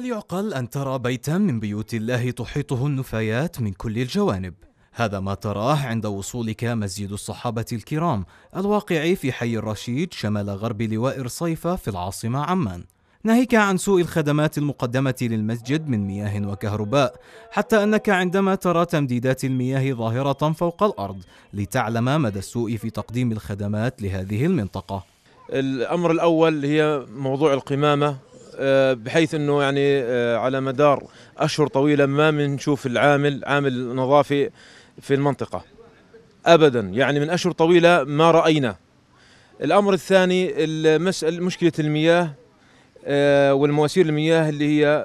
هل يعقل أن ترى بيتا من بيوت الله تحيطه النفايات من كل الجوانب؟ هذا ما تراه عند وصولك مسجد الصحابة الكرام الواقع في حي الرشيد شمال غرب لواء رصيفة في العاصمة عمان ناهيك عن سوء الخدمات المقدمة للمسجد من مياه وكهرباء حتى أنك عندما ترى تمديدات المياه ظاهرة فوق الأرض لتعلم مدى السوء في تقديم الخدمات لهذه المنطقة الأمر الأول هي موضوع القمامة آه، بحيث انه يعني آه، على مدار اشهر طويله ما بنشوف العامل عامل نظافي في المنطقه ابدا يعني من اشهر طويله ما راينا الامر الثاني المسألة مشكله المياه آه، والمواسير المياه اللي هي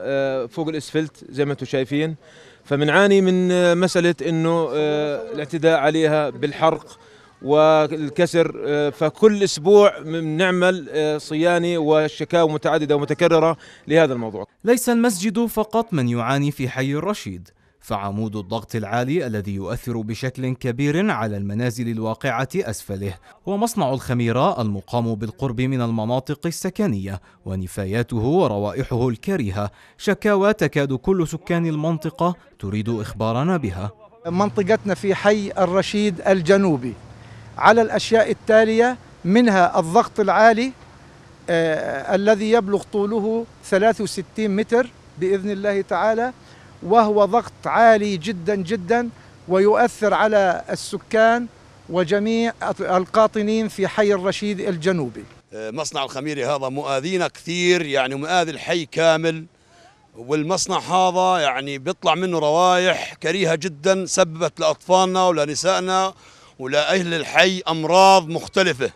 فوق الاسفلت زي ما انتم شايفين فبنعاني من مساله انه الاعتداء عليها بالحرق والكسر آه، فكل اسبوع بنعمل آه، صيانه وشكاوى متعدده ومتكرره لهذا الموضوع. ليس المسجد فقط من يعاني في حي الرشيد، فعمود الضغط العالي الذي يؤثر بشكل كبير على المنازل الواقعة أسفله ومصنع الخميرة المقام بالقرب من المناطق السكنية ونفاياته وروائحه الكريهة شكاوى تكاد كل سكان المنطقة تريد إخبارنا بها منطقتنا في حي الرشيد الجنوبي على الأشياء التالية منها الضغط العالي آه الذي يبلغ طوله 63 متر بإذن الله تعالى وهو ضغط عالي جدا جدا ويؤثر على السكان وجميع القاطنين في حي الرشيد الجنوبي آه، مصنع الخميري هذا مؤذينا كثير يعني مؤذي الحي كامل والمصنع هذا يعني بيطلع منه روايح كريهة جدا سببت لأطفالنا ولنسائنا ولأهل الحي أمراض مختلفة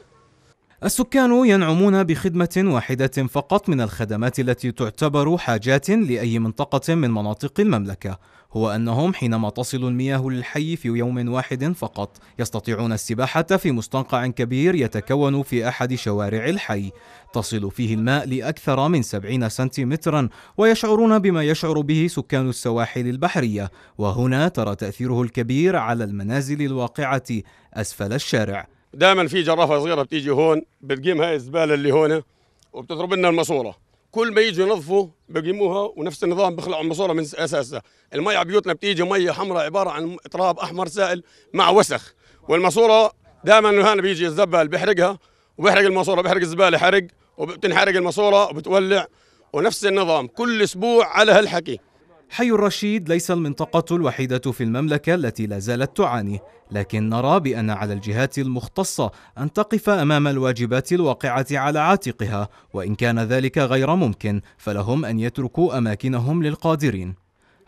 السكان ينعمون بخدمة واحدة فقط من الخدمات التي تعتبر حاجات لأي منطقة من مناطق المملكة، هو أنهم حينما تصل المياه للحي في يوم واحد فقط، يستطيعون السباحة في مستنقع كبير يتكون في أحد شوارع الحي، تصل فيه الماء لأكثر من 70 سنتيمترا، ويشعرون بما يشعر به سكان السواحل البحرية، وهنا ترى تأثيره الكبير على المنازل الواقعة أسفل الشارع. دائما في جرافه صغيره بتيجي هون بتقيم هاي الزباله اللي هون وبتضرب لنا الماسوره كل ما يجوا ينظفوا بقيموها ونفس النظام بخلعوا الماسوره من اساسها المي على بيوتنا بتيجي مي حمراء عباره عن تراب احمر سائل مع وسخ والماسوره دائما هنا بيجي الزبال بيحرقها وبيحرق الماسوره بيحرق الزباله حرق وبتنحرق الماسوره وبتولع ونفس النظام كل اسبوع على هالحكي حي الرشيد ليس المنطقة الوحيدة في المملكة التي لا زالت تعاني، لكن نرى بأن على الجهات المختصة أن تقف أمام الواجبات الواقعة على عاتقها، وإن كان ذلك غير ممكن فلهم أن يتركوا أماكنهم للقادرين.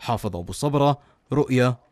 حافظ أبو صبرة، رؤيا